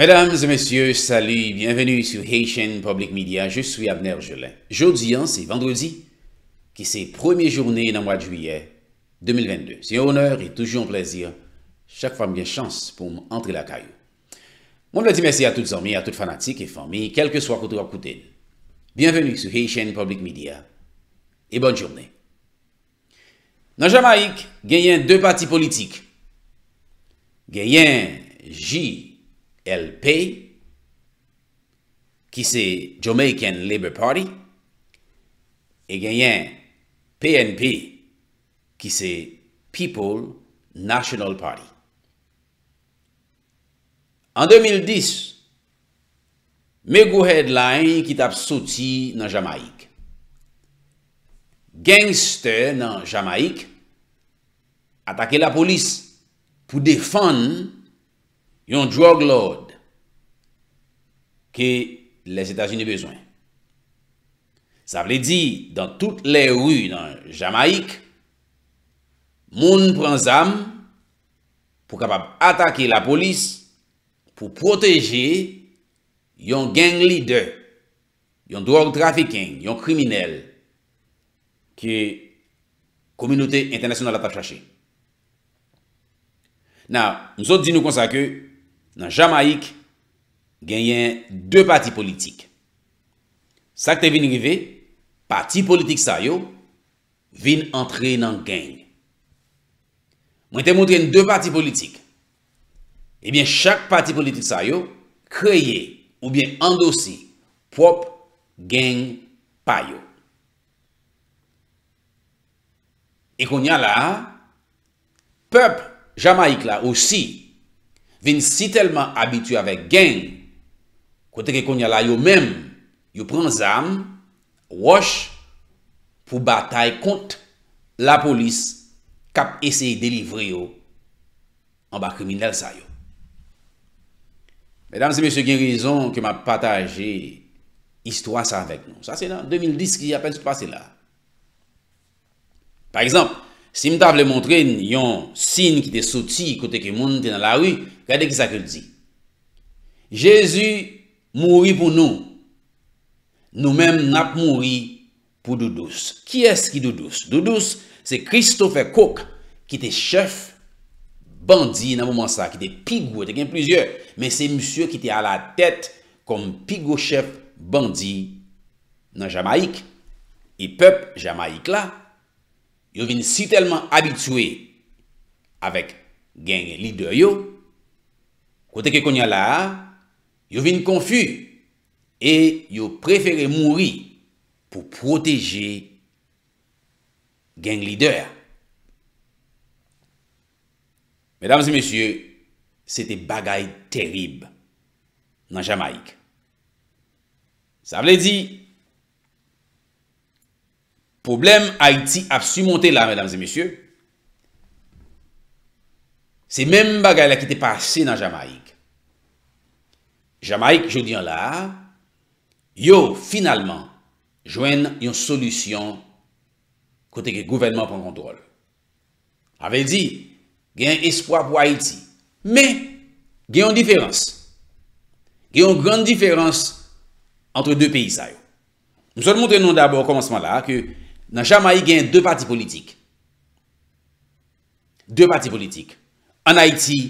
Mesdames et messieurs, salut, bienvenue sur Haitian Public Media, je suis Abner Jolin. Jeudi, hein, c'est vendredi, qui c'est première journée dans le mois de juillet 2022. C'est un honneur et toujours un plaisir, chaque fois bien chance pour entrer la caillou. Moi, je dis merci à toutes les amis, à toutes les fanatiques et familles, quel que soit votre doit Bienvenue sur Haitian Public Media et bonne journée. Dans Jamaïque, il deux partis politiques. Il J. LP ki se Jamaican Labour Party e genyen PNP ki se People National Party. En 2010, me go headline ki tap soti nan Jamaik. Gangsters nan Jamaik atake la polis pou defanne yon drug lord ke les Etats-Unis beswen. Sa vle di, dan tout le rue nan Jamaik, moun pransam pou kapab atake la polis pou proteje yon gang leader, yon drug trafficking, yon kriminel ke Komunite Internationale Atache Chache. Nou, moun sot di nou konsa ke nan Jamaik, genyen 2 pati politik. Sak te vin rive, pati politik sa yo, vin antre nan gen. Mwen te moun gen 2 pati politik. Ebyen, chak pati politik sa yo, kreye oubyen andosi pop gen payo. E kon ya la, pop Jamaik la osi vin si telman abitu avèk gen, kote ke konya la yo mèm, yo pren zan, wòsh, pou batay kont la polis kap eseye delivre yo an ba kriminele sa yo. Mèdam, se mèche gen rizon ke m ap pataje histwa sa avèk nou. Sa se nan, 2010 ki apèl se pase la. Par exemple, si m ta vle montren yon sin ki te soti kote ke moun te nan la wèk, Gadek sa ke l di Jezu mouri pou nou Nou mem nap mouri Pou Doudous Ki es ki Doudous Doudous se Christopher Cook Ki te chef bandi Na mouman sa Ki te pigou e Te gen plizye Men se msye ki te a la tet Kom pigou chef bandi Nan Jamaik I e pep Jamaik la Yo vin si telman abitue Awek genge lider yo Kote ke konya la, yo vin konfu, e yo preferi mouri pou proteje gen glideur. Medam zi mesye, se te bagay terib nan Jamaik. Sa vle di, problem Haiti ap su monte la, medam zi mesye, se men bagay la ki te pase nan Jamaik. Jamaik jodi an la, yo finalman jwen yon solusyon kote ke gouvenman pon kontrol. Avel di, gen espwa pou Haiti, me gen yon diferans, gen yon gran diferans antre de peyi sa yo. Mse mwote nou dabo an komansman la, ke nan Jamaik gen de pati politik. De pati politik, an Haiti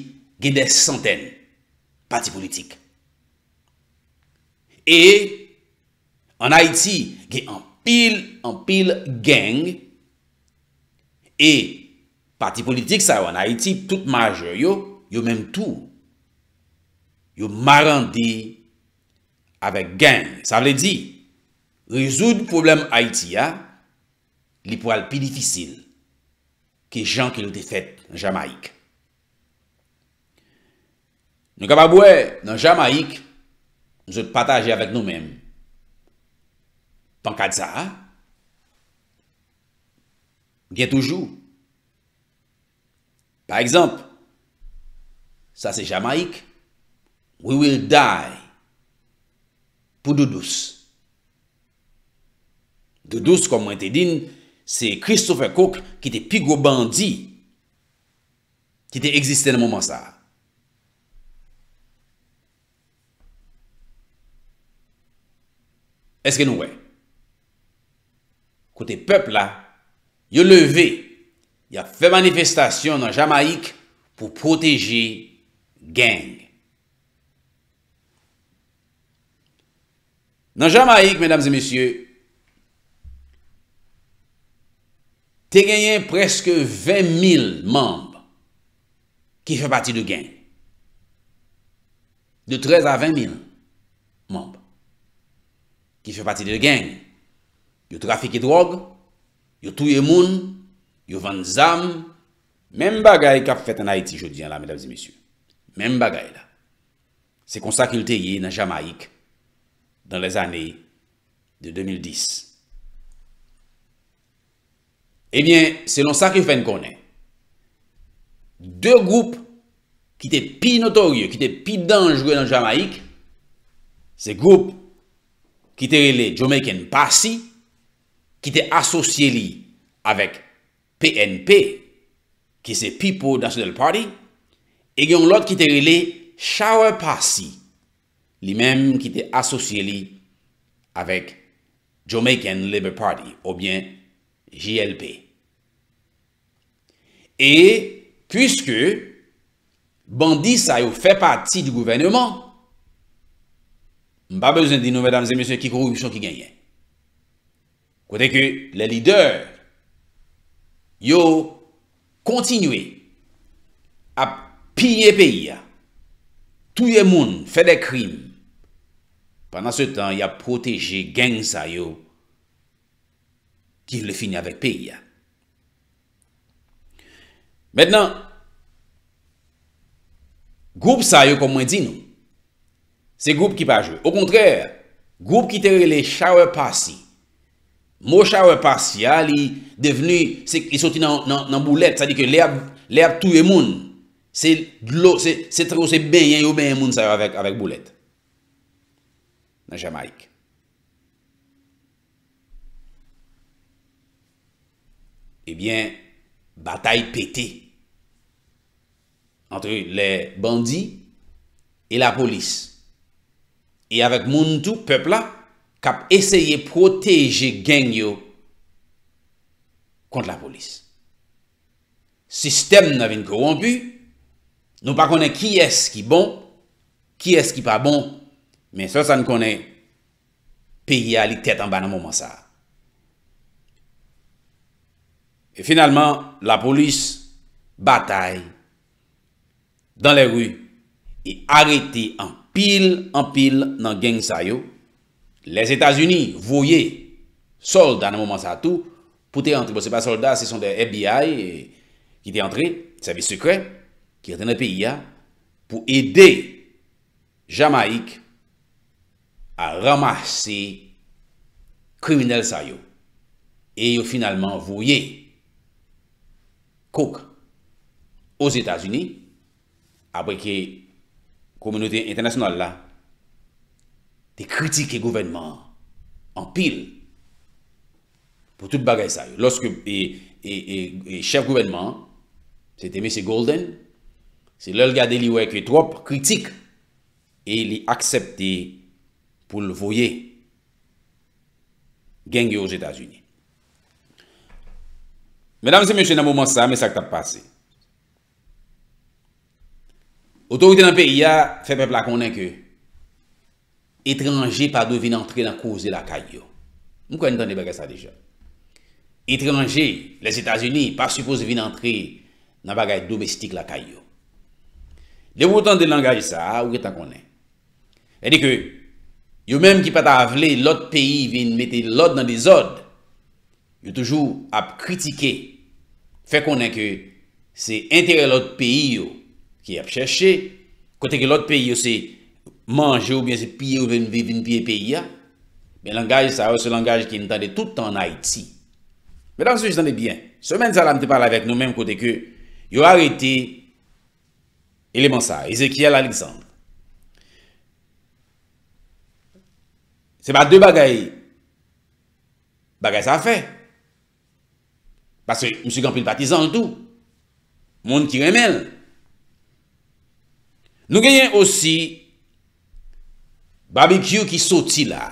gen de santen pati politik. E, an Haïti, ge an pil, an pil geng. E, pati politik sa yo an Haïti, tout maje yo, yo menm tou. Yo marande avèk geng. Sa vle di, rezoud problem Haïti ya, li pou al pi difisil. Ke jan ke nou defèt an Jamaïk. Nou ka pa bouè nan Jamaïk, Nou se pataje avèk nou mèm. Pankad sa, ha? Gen toujou. Par exemple, sa se Jamaik, we will die pou Doudouz. Doudouz, kom mwen te din, se Christopher Cook ki te pigou bandi ki te egziste nan mouman sa. Eske nou wè? Kote pep la, yo leve, yo fè manifestasyon nan Jamaik pou proteji geng. Nan Jamaik, men damse misye, te genyen preske 20 000 memb ki fè pati de geng. De 13 à 20 000 memb. ki fè pati de gen, yo trafiki drog, yo touye moun, yo vant zam, men bagay kap fèt an Haiti jodi an la, men bagay la. Se konsakil te yé nan Jamaik, dan les anè de 2010. Ebyen, eh se lon sakifèn konè, de group ki te pi notorye, ki te pi dangere nan Jamaik, se group ki te rele Jomeyken Pasi, ki te asosye li avek PNP, ki se People National Party, e gen lout ki te rele Shower Pasi, li menm ki te asosye li avek Jomeyken Liberal Party, ou bien JLP. E, pwiske, bandi sa yo fe pati di gouveneman, Mpa bezon di nou, madame, zemese, ki korupisyon ki genyen. Kote ke, le lider yo kontinwe ap pinyen peyi ya. Touye moun fè de krim. Panan se tan, ya proteje gen sa yo ki vle fini avèk peyi ya. Mwen nan, goup sa yo komwen di nou, Se goup ki pa jwe. Ou kontrè, goup ki te rile chawè pasi. Mo chawè pasi, a li deveni se ki soti nan boulet. Sa di ke lè ap tou yon moun. Se trè ou se ben yon yon ben yon moun sa yon avèk boulet. Nan Jamaik. Ebyen, eh batay pété. Antre le bandi e la polis. E avèk moun tou pepla kap eseye proteje genyo kont la polis. Sistem nan vin korompu, nou pa konen ki eski bon, ki eski pa bon, men sa sa nou konen peye a li tèt an ban an moun man sa. E finalman, la polis batay dan le ru e arete an. pil an pil nan geng sa yo, les Etats-Unis voye solda nan mouman sa tou, pou te antre, bo se pa solda, se son de FBI, eh, ki te antre, servis sekre, ki retene piya, pou ede Jamaik, a ramase kriminele sa yo, e yo finalman voye, kouk, os Etats-Unis, apre ki, Komunite internasyonal la, te kritike gouvenman an pil pou tout bagay sa yo. Lorske e, e, e, chef gouvenman se teme se Golden, se lel gade li wek li trop kritik e li aksepti pou l voye genge yo jeta jini. Medanm se mèche nan mouman sa, mè sa k tap pase. Otorite nan peyi ya, fe pepla konen ke, etre nange pa do vin antre nan kouze la kayo. Mwen konen tan de bagay sa dejan. Etre nange, les Etats-Unis, pa suppose vin antre nan bagay domestik la kayo. Le wotan de langaj sa, ou getan konen. E di ke, yo menm ki pata avle, l'ot peyi vin mette l'ot nan de zot, yo toujou ap kritike, fe konen ke, se entere l'ot peyi yo, ap chèche. Kote ke lot peyi yo se manje ou bien se piye ou vin piye peyi ya. Men langaj sa ou se langaj ki n'tande tout an Haiti. Men dansou j'tande biyen. Semen Salam te parle avèk nou men kote ke yo arete eleman sa. Ezekiel Alexandre. Se ba de bagay bagay sa fè. Pase msè gampil patizan l'dou. Moun ki remel. Moun. Nou genyen osi, Babi Kyu ki soti la,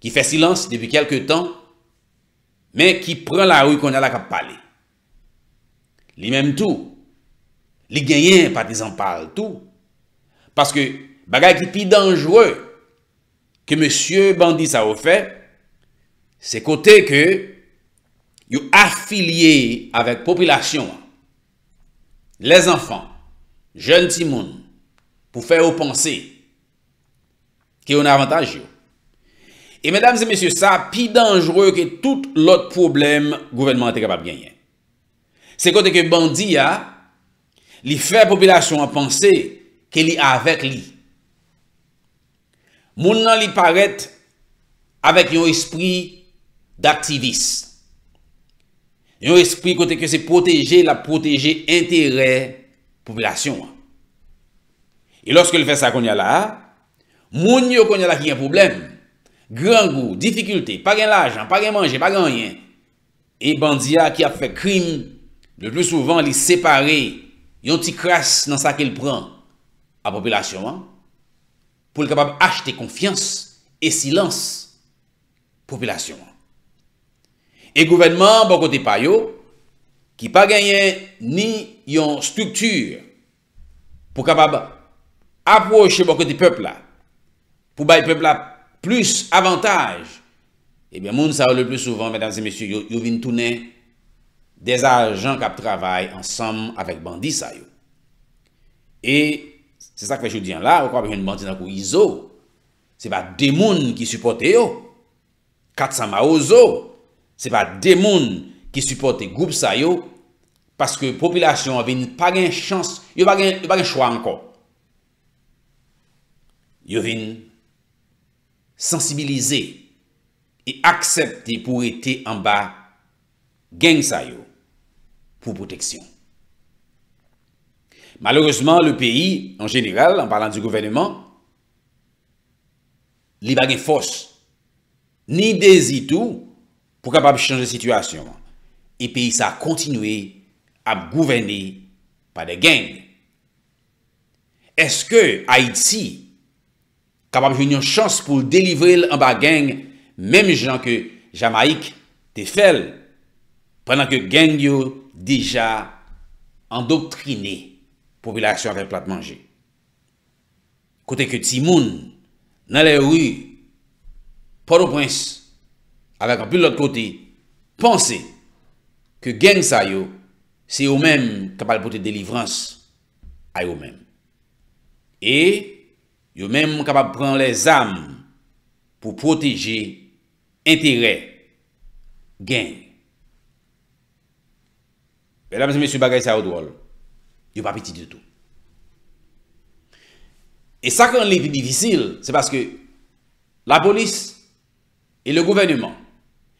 Ki fe silansi depi kelke tan, Men ki pren la ou konya la kap pale. Li menm tou, Li genyen pati zanpale tou, Paske bagay ki pi dangjwe, Ke monsye bandi sa ou fe, Se kote ke, Yo afilye avek popilasyon, Les anfan, jen ti moun pou fè ou panse ki ou nan avantaj yo. E, mèdames et mèsyou, sa pi dangereux ki tout l'ot problem gouvenman te kapab genyen. Se kote ke bandiya, li fè popilasyon a panse ki li avèk li. Moun nan li paret avèk yon espri d'aktivis. Yon espri kote ke se proteje la proteje interè Popilasyon. E loske li fè sa konyala, moun yo konyala ki gen problem, gran gou, dificultè, pa gen lajan, pa gen manje, pa gen yen, e bandiya ki ap fè krim, le lè souvan li separe yon ti kras nan sa ke li pran, a popilasyon. Po li kapab achete konfians e silans, popilasyon. E gouvenman bo kote payo, ki pa genye ni yon struktur pou kapab apwoshe bokot di pepla pou bay pepla plus avantaj, ebyen moun sa ou le plus souvan, yon vin toune des ajan kap travay ansam avèk bandi sa yo. E, se sa kwe chou diyan la, wè kwa pe jen bandi nan kou yi zo, se pa de moun ki supporte yo, katsa ma ou zo, se pa de moun ki supporte goup sa yo, paske popilasyon avin pa gen chans, yo bagen chwa anko. Yo vin sensibilize e aksepte pou ete anba gen sa yo pou proteksyon. Malourezman, le peyi, an general, an parlant di gouveneman, li bagen fos, ni dezitou pou kapab chanje situasyon. epi sa kontinwe ap gouvene pa de geng. Eske Haiti kap ap vinyon chans pou delivre l amba geng mem jan ke Jamaik te fel prenan ke geng yo deja endoktrine popi l aksyon avè plat manje. Kote ke timoun nan lè ou poro prins avè kanpil l ot kote panse ke gen sa yo, se yo men kapal pote delivrans ay yo men. E, yo men kapal pran les am pou proteje entere gen. Ben la mse mese bagay sa odwol, yo pa piti de tou. E sa kan li di visil, se paske la polis e le gouvennman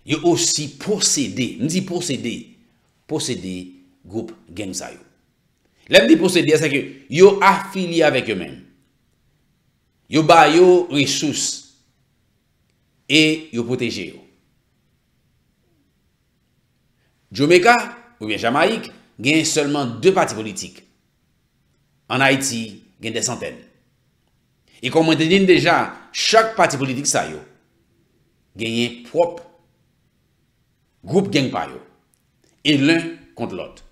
yo osi posede, nisi posede posèdi goup gen sa yo. Lèm di posèdi, yo afiliye avèk yo mèm. Yo bayo resous e yo poteje yo. Di Omeka, ou bien Jamaik, gen seman 2 pati politik. An Haiti, gen de santèn. E kon mwen te din dejan, chak pati politik sa yo, gen yen prop goup gen payo. Et l'un contre l'autre.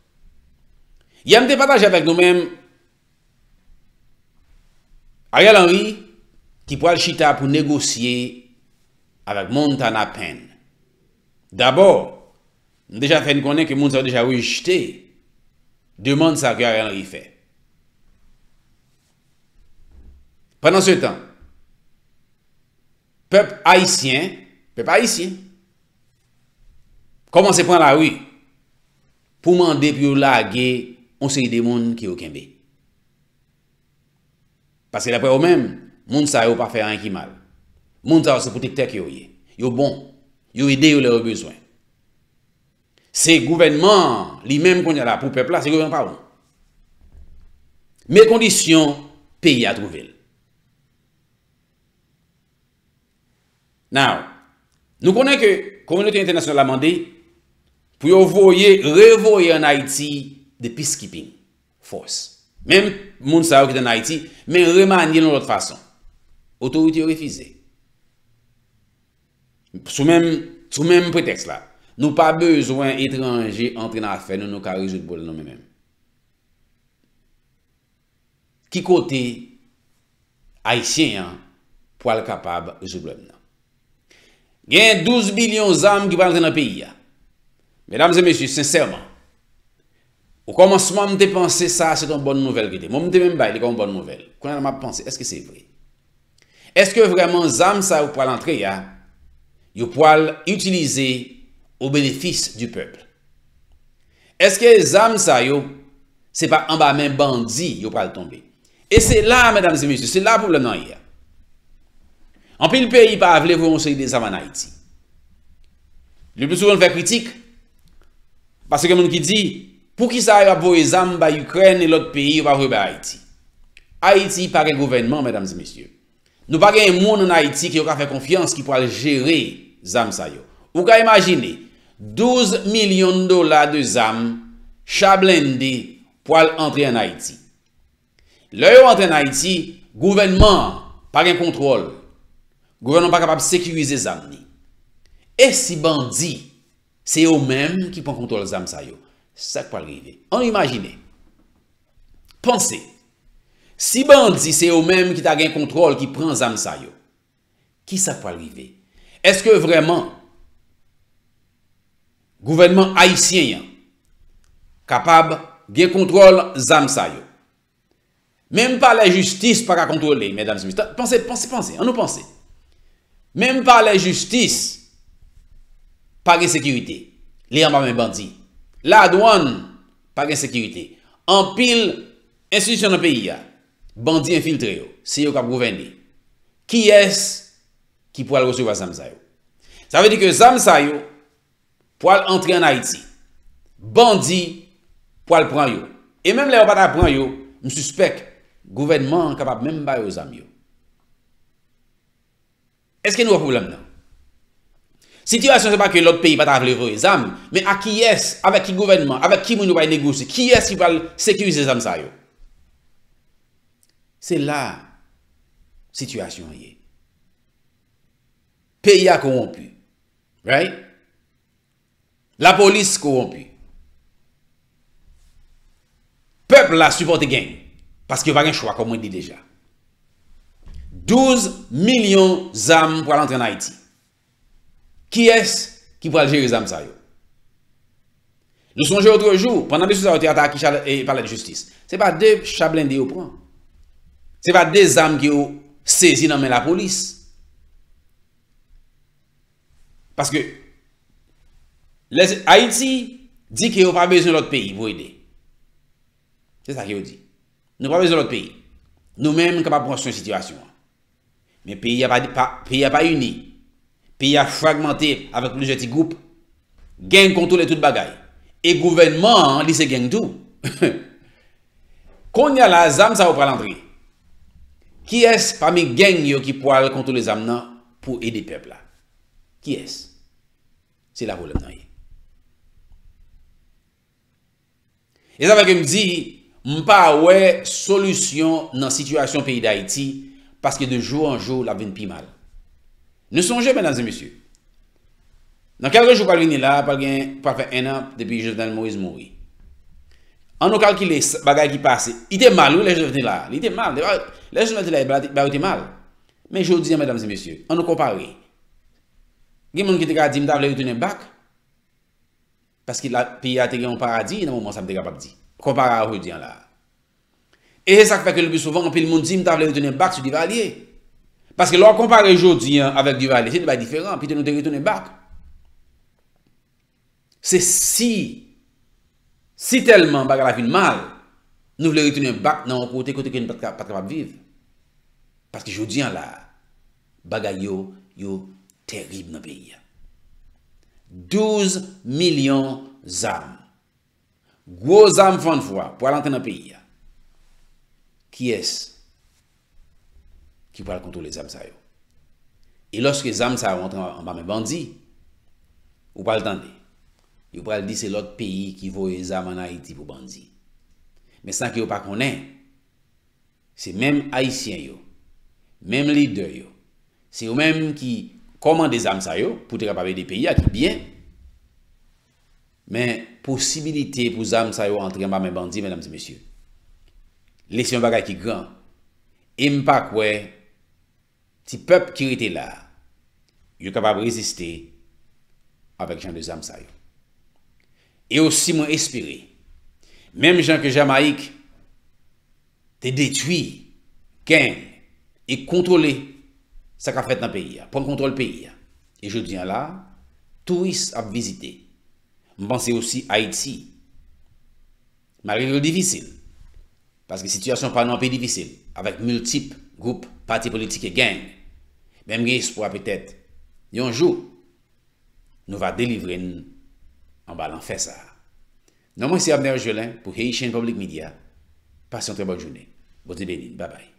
Y a m te pataj avèk nou mèm Ariel Henry ki pou al chita pou negosye avèk Montana Penn. D'abord, m dejan fèn konè ke moun sèvèd dejan wèj chite, deman sa kè Ariel Henry fè. Pendan sou tan, pep haïsien, pep haïsien, koman se pon la roue, pou mande pou yo la ge, on se yi de moun ki yo kenbe. Pase la pre ou men, moun sa yo pa fe an ki mal. Moun sa yo se pou tek tek yo ye. Yo bon, yo ide yo le ou beswen. Se gouvenman, li men konye la pou pepla, se gouvenman pa bon. Me kondisyon, peye a trouvel. Nou, nou konen ke konwenote internasyon la mande, pou yon voye, revoye an Haiti de peacekeeping force. Mem, moun sa yo ki den Haiti, men remanye nan lot fason. Autorite yon refize. Sou men, sou men pretext la, nou pa bezwen etranje antre nan afe, nou nou ka rejou de bol nan men men. Ki kote ay chen yon pou al kapab rejou de bol nan. Gen 12 bilion zanm ki banj nan peyi ya. Mèdames et messieurs, sincèrman, ou komanseman mèdè pensè sa, se ton bon nouvel gèdè. Mèdè mèdè mèm bè, lè kon bon nouvel. Kounè mèdè mè pensè, eske se vre? Eske vreman zam sa ou pral antre ya, yo pral utilize ou benefis du pebl? Eske zam sa yo, se pa an ba mè bandi, yo pral tombe? E se la, mèdames et messieurs, se la pouple nan yè. An pi l'peyi pa, vlevo yon se yide zaman ha iti. Lè pou souvan fè kritik, Pase ke moun ki di, pou ki sa a ap vo e zam ba Ukren e lot peyi va roube Haiti. Haiti pa gen gouvernement, mesdames et messieurs. Nou pa gen moun en Haiti ki yo ka fe konfians ki pou al jere zam sa yo. Ou ka imagine, 12 milyon dola de zam chablende pou al entre en Haiti. Le yo entre en Haiti, gouvernement pa gen kontrol. Gouvernement pa kapab sekirize zam ni. E si bandi? Se yo mèm ki pan kontrol zamsay yo. Sak pal rive. An imagine. Pansè. Si ban di se yo mèm ki ta gen kontrol ki pran zamsay yo. Ki sak pal rive. Eske vreman. Gouvernment haisyen yan. Kapab gen kontrol zamsay yo. Mèm pa la justis para kontrole. Mèdames et messieurs. Pansè, pansè, pansè. An nou pansè. Mèm pa la justis. Pag ensekirite. Le yon pa men bandi. La adwane. Pag ensekirite. An pil insisyon nan peyi ya. Bandi enfiltre yo. Se yo kap gouven de. Ki es ki pou al resuva zanm sa yo. Sa ve di ke zanm sa yo. Pou al entre an Haiti. Bandi pou al pran yo. E menm le yon pata pran yo. M souspek gouvenman kap ap menm bayo zanm yo. Eske nou wak problem nan? Sityasyon se pa ke lout peyi pa ta avle vrewe zam, me a ki yes, avèk ki gouvenman, avèk ki moun nou pa yon e negousi, ki yes ki pal sekuse zam sayo. Se la sityasyon ye. Peya korompu. Right? La polis korompu. Pepl la supote gen. Paske yon pa gen chwa, komon di deja. 12 milyon zam pou alantre in Haiti. Ki es ki pou aljere zam sa yo? Nou sonjè autrejou, pwennan de sou sa wote atak ki chale e pale di justis, se pa de chablen de yo pran. Se pa de zam ki yo sezi nan men la polis. Paske, les Haiti di ki yo pa vezon l'ot peyi, vou edi. Se sa ki yo di. Nou pa vezon l'ot peyi. Nou menm kapa pran son sityasyon. Men peyi ya pa uni. pi a fragmenter avèk ploujè ti goup, gen kontou lè tout bagay. E gouvenman li se gen tout. Konya la zan sa w pralandri, ki es fami gen yo ki poal kontou lè zan nan pou edè pepl la? Ki es? Se la w lè nan yè. E zan vè kem di, mpa wè solusyon nan situasyon pi yi da iti, paske de jou an jou la ven pi mal. Ne sonje, mèdames et messieurs. Nan kelke jou parveni la, parveni pa fè enan depi jèvèdèl Moïse Moury. An nou kalkilè bagay ki pase, itè mal ou lè jèvèdèl la? Lè jèvèdèl la, bè ou tè mal. Men jèvèdèl, mèdames et messieurs, an nou kopar wè. Gè moun ki te gà di mdav lè yotè nè bak? Paskè la pi atè gè an paradis, nan moun mons ap de gà pap di. Kopar a wè di an la. E sè ak fè kè lè bi souvan, an pi l moun di mdav lè yotè nè bak, sou di valye. Paske lò kompare jò diyan avèk di valese, di bay diferan, pi te nou te retounen bak. Se si, si telman baga la fin mal, nou vle retounen bak nan wote kote ki nou patre pap viv. Paske jò diyan la, baga yo terib nan peyi. 12 milyon zan. Gwo zan fon fwa, pou alante nan peyi. Ki es? Ki es? Ki pou al kontrole zam sa yo. E loske zam sa yo entran an bame bandi, ou pal tande, yo pal di se lot peyi ki vo e zam an Haiti pou bandi. Men san ki yo pa konen, se menm Haitien yo, menm lider yo, se yo menm ki komande zam sa yo, pou te rapave de peyi a ki byen, men posibilite pou zam sa yo entran an bame bandi, mesdames et messieurs, lesyon bagay ki gran, impak e wey, Ti pep ki rete la, yo kapab reziste avèk jan de zam sa yo. E osi mwen espire, mèm jan ke Jamaik, te detwi, gen, e kontrole, sa ka fèt nan peyi ya, pon kontrole peyi ya. E joudyen la, touis ap vizite. Mwen pense osi Haiti. Mwen relo divisil. Paske situasyon panan peyi divisil, avèk multip, goup, pati politik e geng, mem rispo a petet, yonjou, nou va delivren, an balan fè sa. Nouman isi Abner Jelin, pou Heyy Cheyne Public Media, pasyon trebol jounen. Bote benin, babay.